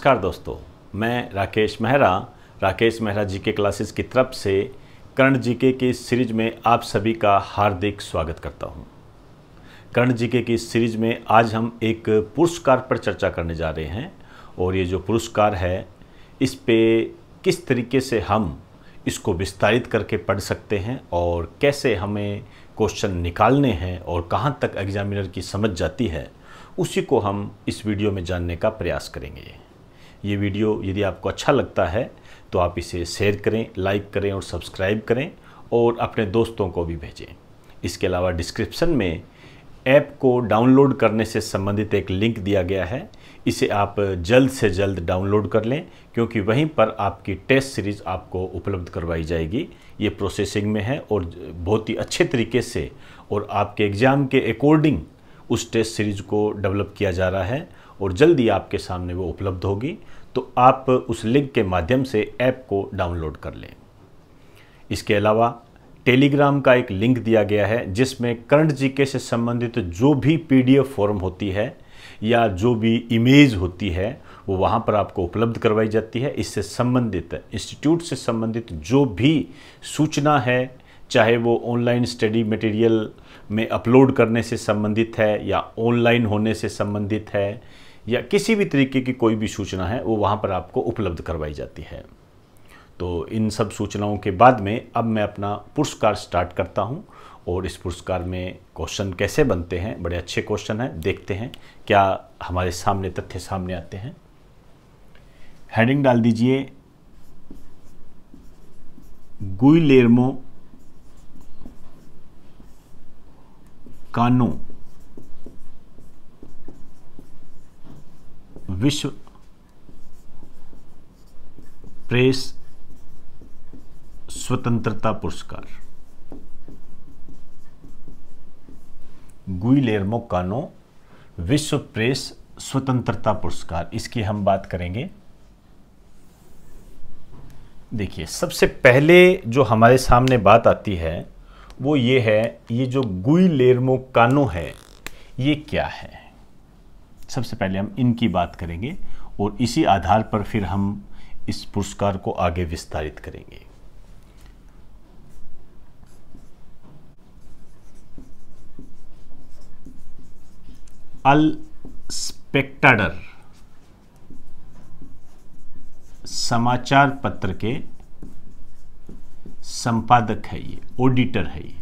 नमस्कार दोस्तों मैं राकेश मेहरा राकेश मेहरा जी के क्लासेस की तरफ से कर्ण जी के की सीरीज में आप सभी का हार्दिक स्वागत करता हूं। कर्ण जी के की सीरीज में आज हम एक पुरस्कार पर चर्चा करने जा रहे हैं और ये जो पुरस्कार है इस पे किस तरीके से हम इसको विस्तारित करके पढ़ सकते हैं और कैसे हमें क्वेश्चन निकालने हैं और कहाँ तक एग्जामिनर की समझ जाती है उसी को हम इस वीडियो में जानने का प्रयास करेंगे ये वीडियो यदि आपको अच्छा लगता है तो आप इसे शेयर करें लाइक करें और सब्सक्राइब करें और अपने दोस्तों को भी भेजें इसके अलावा डिस्क्रिप्शन में ऐप को डाउनलोड करने से संबंधित एक लिंक दिया गया है इसे आप जल्द से जल्द डाउनलोड कर लें क्योंकि वहीं पर आपकी टेस्ट सीरीज़ आपको उपलब्ध करवाई जाएगी ये प्रोसेसिंग में है और बहुत ही अच्छे तरीके से और आपके एग्ज़ाम के अकॉर्डिंग उस टेस्ट सीरीज़ को डेवलप किया जा रहा है और जल्दी आपके सामने वो उपलब्ध होगी तो आप उस लिंक के माध्यम से ऐप को डाउनलोड कर लें इसके अलावा टेलीग्राम का एक लिंक दिया गया है जिसमें करंट जीके से संबंधित जो भी पीडीएफ फॉर्म होती है या जो भी इमेज होती है वो वहाँ पर आपको उपलब्ध करवाई जाती है इससे संबंधित इंस्टीट्यूट से संबंधित जो भी सूचना है चाहे वो ऑनलाइन स्टडी मटेरियल में अपलोड करने से संबंधित है या ऑनलाइन होने से संबंधित है या किसी भी तरीके की कोई भी सूचना है वो वहाँ पर आपको उपलब्ध करवाई जाती है तो इन सब सूचनाओं के बाद में अब मैं अपना पुरस्कार स्टार्ट करता हूँ और इस पुरस्कार में क्वेश्चन कैसे बनते हैं बड़े अच्छे क्वेश्चन हैं देखते हैं क्या हमारे सामने तथ्य सामने आते हैं हेडिंग डाल दीजिए गुई लेरमो कानो विश्व प्रेस स्वतंत्रता पुरस्कार गुइलेरमो कानो विश्व प्रेस स्वतंत्रता पुरस्कार इसकी हम बात करेंगे देखिए सबसे पहले जो हमारे सामने बात आती है वो ये है ये जो लेरमो कानो है ये क्या है सबसे पहले हम इनकी बात करेंगे और इसी आधार पर फिर हम इस पुरस्कार को आगे विस्तारित करेंगे अल स्पेक्टाडर समाचार पत्र के संपादक है ये ऑडिटर है ये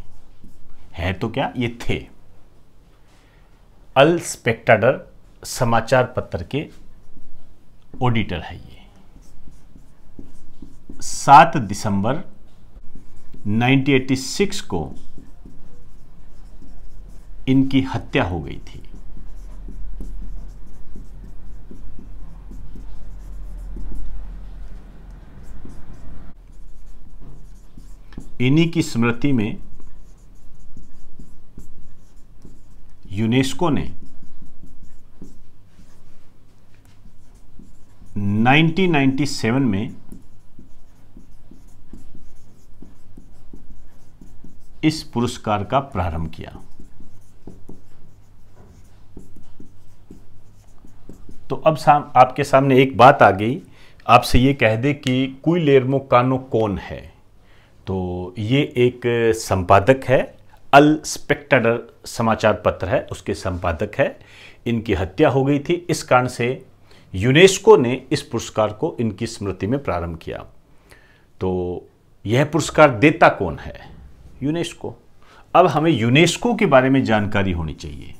है तो क्या ये थे अल स्पेक्टाडर समाचार पत्र के ऑडिटर है ये सात दिसंबर 1986 को इनकी हत्या हो गई थी इन्हीं की स्मृति में यूनेस्को ने 1997 में इस पुरस्कार का प्रारंभ किया तो अब साम, आपके सामने एक बात आ गई आपसे ये कह दे कि कोई लेरमो कानो कौन है तो ये एक संपादक है अल स्पेक्टर समाचार पत्र है उसके संपादक है इनकी हत्या हो गई थी इस कारण से यूनेस्को ने इस पुरस्कार को इनकी स्मृति में प्रारंभ किया तो यह पुरस्कार देता कौन है यूनेस्को अब हमें यूनेस्को के बारे में जानकारी होनी चाहिए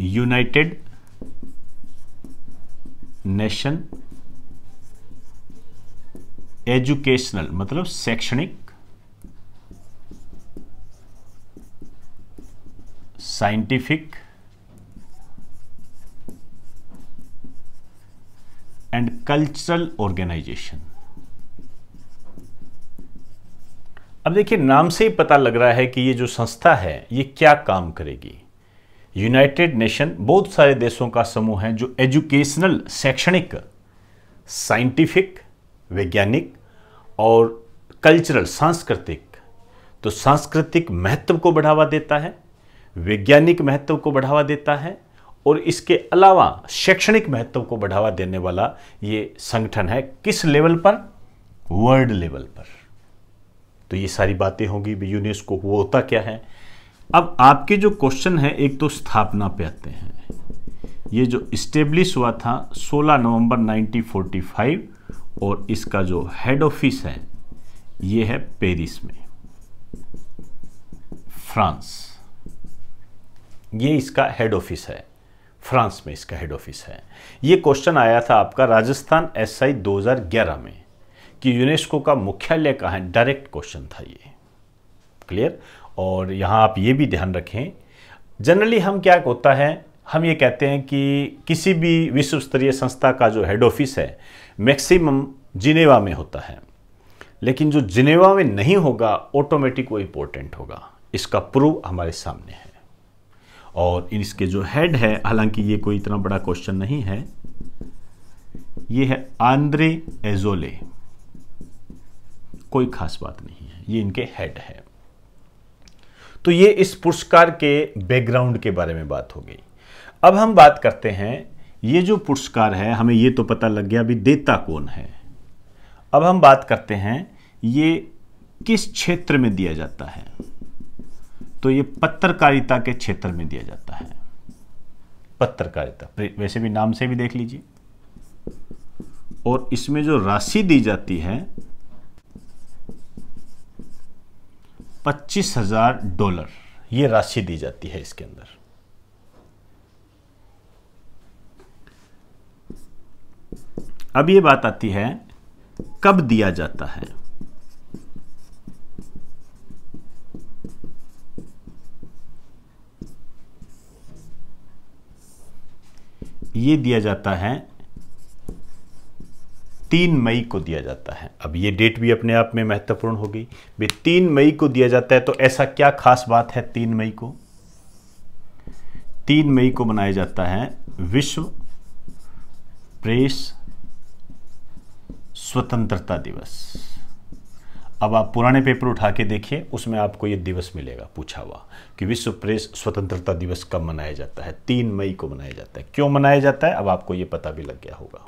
यूनाइटेड नेशन एजुकेशनल मतलब शैक्षणिक साइंटिफिक एंड कल्चरल ऑर्गेनाइजेशन अब देखिए नाम से ही पता लग रहा है कि ये जो संस्था है ये क्या काम करेगी यूनाइटेड नेशन बहुत सारे देशों का समूह है जो एजुकेशनल शैक्षणिक साइंटिफिक वैज्ञानिक और कल्चरल सांस्कृतिक तो सांस्कृतिक महत्व को बढ़ावा देता है वैज्ञानिक महत्व को बढ़ावा देता है और इसके अलावा शैक्षणिक महत्व को बढ़ावा देने वाला ये संगठन है किस लेवल पर वर्ल्ड लेवल पर तो ये सारी बातें होंगी भी यूनेस्को वो होता क्या है अब आपके जो क्वेश्चन है एक तो स्थापना पे आते हैं ये जो स्टेब्लिश हुआ था 16 नवंबर 1945 और इसका जो हेड ऑफिस है ये है पेरिस में फ्रांस ये इसका हेड ऑफिस है फ्रांस में इसका हेड ऑफिस है ये क्वेश्चन आया था आपका राजस्थान एसआई 2011 में कि यूनेस्को का मुख्यालय कहाँ है डायरेक्ट क्वेश्चन था ये क्लियर और यहाँ आप ये भी ध्यान रखें जनरली हम क्या होता है हम ये कहते हैं कि किसी भी विश्व स्तरीय संस्था का जो हेड ऑफिस है मैक्सिमम जिनेवा में होता है लेकिन जो जिनेवा में नहीं होगा ऑटोमेटिक वो इम्पोर्टेंट होगा इसका प्रूव हमारे सामने है और इसके जो हेड है हालांकि ये कोई इतना बड़ा क्वेश्चन नहीं है ये है आंद्रे एजोले कोई खास बात नहीं है ये इनके हेड है तो ये इस पुरस्कार के बैकग्राउंड के बारे में बात हो गई अब हम बात करते हैं ये जो पुरस्कार है हमें ये तो पता लग गया अभी देता कौन है अब हम बात करते हैं ये किस क्षेत्र में दिया जाता है तो ये पत्रकारिता के क्षेत्र में दिया जाता है पत्रकारिता तो वैसे भी नाम से भी देख लीजिए और इसमें जो राशि दी जाती है पच्चीस हजार डॉलर ये राशि दी जाती है इसके अंदर अब ये बात आती है कब दिया जाता है ये दिया जाता है तीन मई को दिया जाता है अब ये डेट भी अपने आप में महत्वपूर्ण हो गई भाई तीन मई को दिया जाता है तो ऐसा क्या खास बात है तीन मई को तीन मई को मनाया जाता है विश्व प्रेस स्वतंत्रता दिवस अब आप पुराने पेपर उठा के देखिए उसमें आपको ये दिवस मिलेगा पूछा हुआ कि विश्व प्रेस स्वतंत्रता दिवस कब मनाया जाता है तीन मई को मनाया जाता है क्यों मनाया जाता है अब आपको ये पता भी लग गया होगा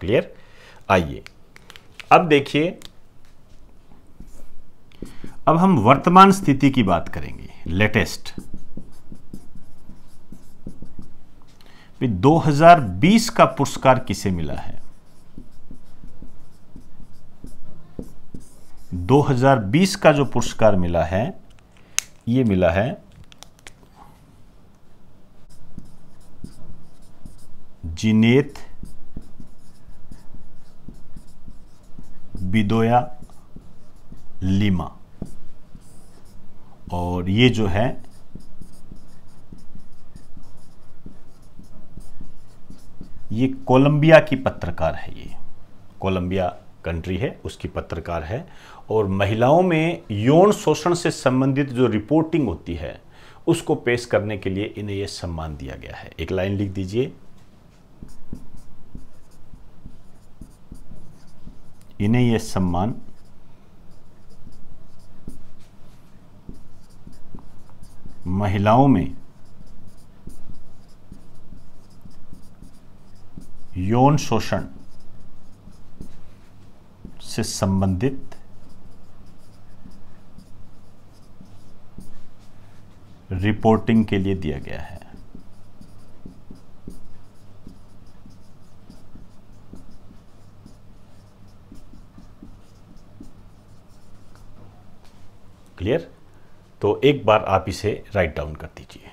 क्लियर आइए अब देखिए अब हम वर्तमान स्थिति की बात करेंगे लेटेस्ट 2020 का पुरस्कार किसे मिला है 2020 का जो पुरस्कार मिला है ये मिला है जिनेत बिदोया लीमा और ये जो है ये कोलंबिया की पत्रकार है ये कोलंबिया कंट्री है उसकी पत्रकार है और महिलाओं में यौन शोषण से संबंधित जो रिपोर्टिंग होती है उसको पेश करने के लिए इन्हें यह सम्मान दिया गया है एक लाइन लिख दीजिए इन्हें यह सम्मान महिलाओं में यौन शोषण से संबंधित रिपोर्टिंग के लिए दिया गया है क्लियर तो एक बार आप इसे राइट डाउन कर दीजिए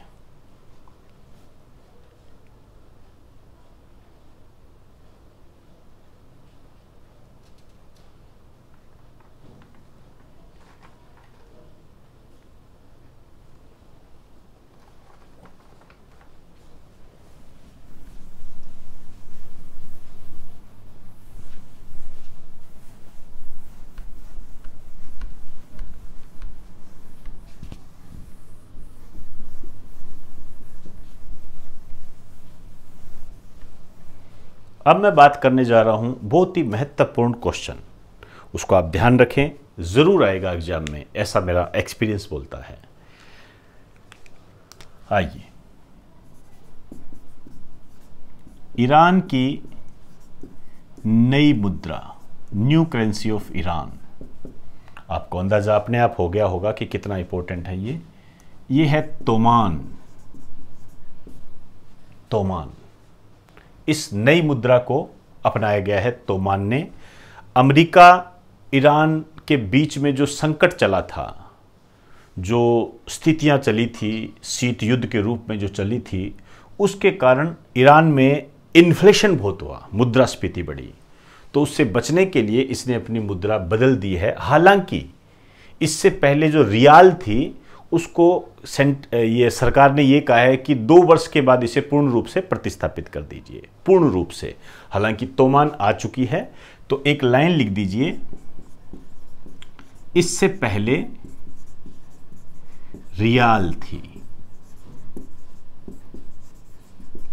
अब मैं बात करने जा रहा हूं बहुत ही महत्वपूर्ण क्वेश्चन उसको आप ध्यान रखें ज़रूर आएगा एग्जाम में ऐसा मेरा एक्सपीरियंस बोलता है आइए ईरान की नई मुद्रा न्यू करेंसी ऑफ ईरान आपको अंदाज़ा अपने आप हो गया होगा कि कितना इंपॉर्टेंट है ये ये है तोमान तोमान इस नई मुद्रा को अपनाया गया है तो मानने अमेरिका ईरान के बीच में जो संकट चला था जो स्थितियां चली थी शीत युद्ध के रूप में जो चली थी उसके कारण ईरान में इन्फ्लेशन बहुत हुआ मुद्रास्फीति बढ़ी तो उससे बचने के लिए इसने अपनी मुद्रा बदल दी है हालांकि इससे पहले जो रियाल थी उसको सेंट ये सरकार ने ये कहा है कि दो वर्ष के बाद इसे पूर्ण रूप से प्रतिस्थापित कर दीजिए पूर्ण रूप से हालांकि तोमान आ चुकी है तो एक लाइन लिख दीजिए इससे पहले रियाल थी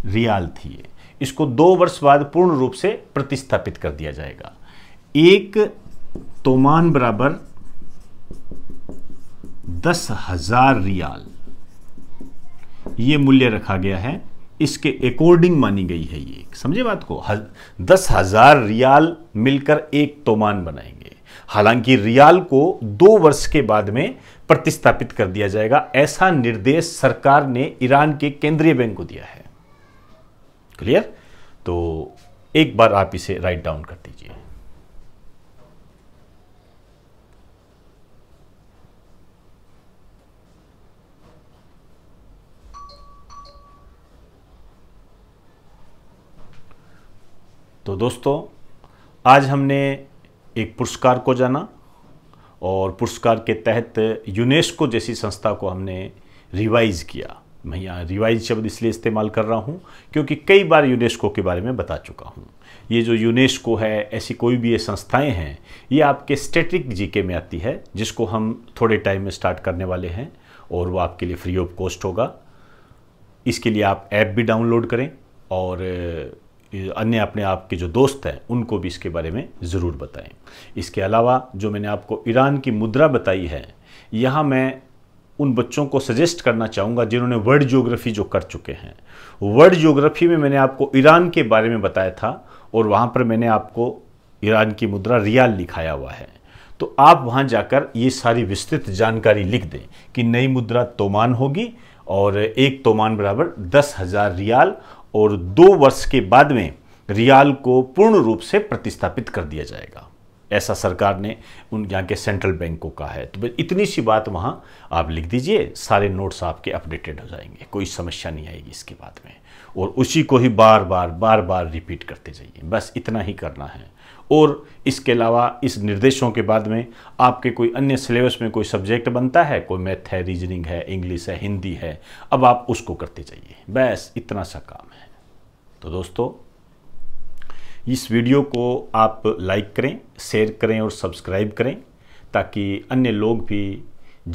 रियाल थी इसको दो वर्ष बाद पूर्ण रूप से प्रतिस्थापित कर दिया जाएगा एक तोमान बराबर दस हजार रियाल ये मूल्य रखा गया है इसके अकॉर्डिंग मानी गई है ये समझे बात को दस हजार रियाल मिलकर एक तोमान बनाएंगे हालांकि रियाल को दो वर्ष के बाद में प्रतिस्थापित कर दिया जाएगा ऐसा निर्देश सरकार ने ईरान के केंद्रीय बैंक को दिया है क्लियर तो एक बार आप इसे राइट डाउन कर दीजिए तो दोस्तों आज हमने एक पुरस्कार को जाना और पुरस्कार के तहत यूनेस्को जैसी संस्था को हमने रिवाइज किया मैं यहाँ रिवाइज शब्द इसलिए इस्तेमाल कर रहा हूँ क्योंकि कई बार यूनेस्को के बारे में बता चुका हूँ ये जो यूनेस्को है ऐसी कोई भी ये संस्थाएं हैं ये आपके स्टेटिक जीके में आती है जिसको हम थोड़े टाइम में स्टार्ट करने वाले हैं और वो आपके लिए फ्री ऑफ कॉस्ट होगा इसके लिए आप ऐप भी डाउनलोड करें और अन्य अपने आप के जो दोस्त हैं उनको भी इसके बारे में ज़रूर बताएं इसके अलावा जो मैंने आपको ईरान की मुद्रा बताई है यहाँ मैं उन बच्चों को सजेस्ट करना चाहूँगा जिन्होंने वर्ल्ड जोग्राफ़ी जो कर चुके हैं वर्ल्ड जोग्राफ़ी में मैंने आपको ईरान के बारे में बताया था और वहाँ पर मैंने आपको ईरान की मुद्रा रियाल लिखाया हुआ है तो आप वहाँ जाकर ये सारी विस्तृत जानकारी लिख दें कि नई मुद्रा तोमान होगी और एक तोमान बराबर दस हज़ार रियाल और दो वर्ष के बाद में रियाल को पूर्ण रूप से प्रतिस्थापित कर दिया जाएगा ऐसा सरकार ने उन यहाँ के सेंट्रल बैंक को कहा है तो इतनी सी बात वहाँ आप लिख दीजिए सारे नोट्स आपके अपडेटेड हो जाएंगे कोई समस्या नहीं आएगी इसके बाद में और उसी को ही बार बार बार बार रिपीट करते जाइए बस इतना ही करना है और इसके अलावा इस निर्देशों के बाद में आपके कोई अन्य सिलेबस में कोई सब्जेक्ट बनता है कोई मैथ है रीजनिंग है इंग्लिश है हिंदी है अब आप उसको करते जाइए बस इतना सा काम है तो दोस्तों इस वीडियो को आप लाइक करें शेयर करें और सब्सक्राइब करें ताकि अन्य लोग भी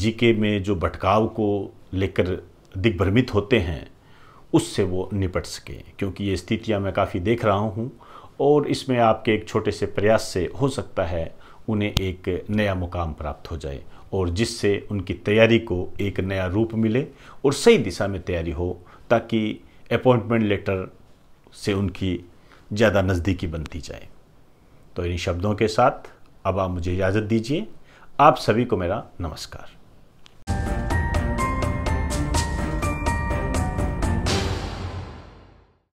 जीके में जो भटकाव को लेकर दिग्भ्रमित होते हैं उससे वो निपट सकें क्योंकि ये स्थितियाँ मैं काफ़ी देख रहा हूँ और इसमें आपके एक छोटे से प्रयास से हो सकता है उन्हें एक नया मुकाम प्राप्त हो जाए और जिससे उनकी तैयारी को एक नया रूप मिले और सही दिशा में तैयारी हो ताकि अपॉइंटमेंट लेटर से उनकी ज़्यादा नज़दीकी बनती जाए तो इन्हीं शब्दों के साथ अब आप मुझे इजाज़त दीजिए आप सभी को मेरा नमस्कार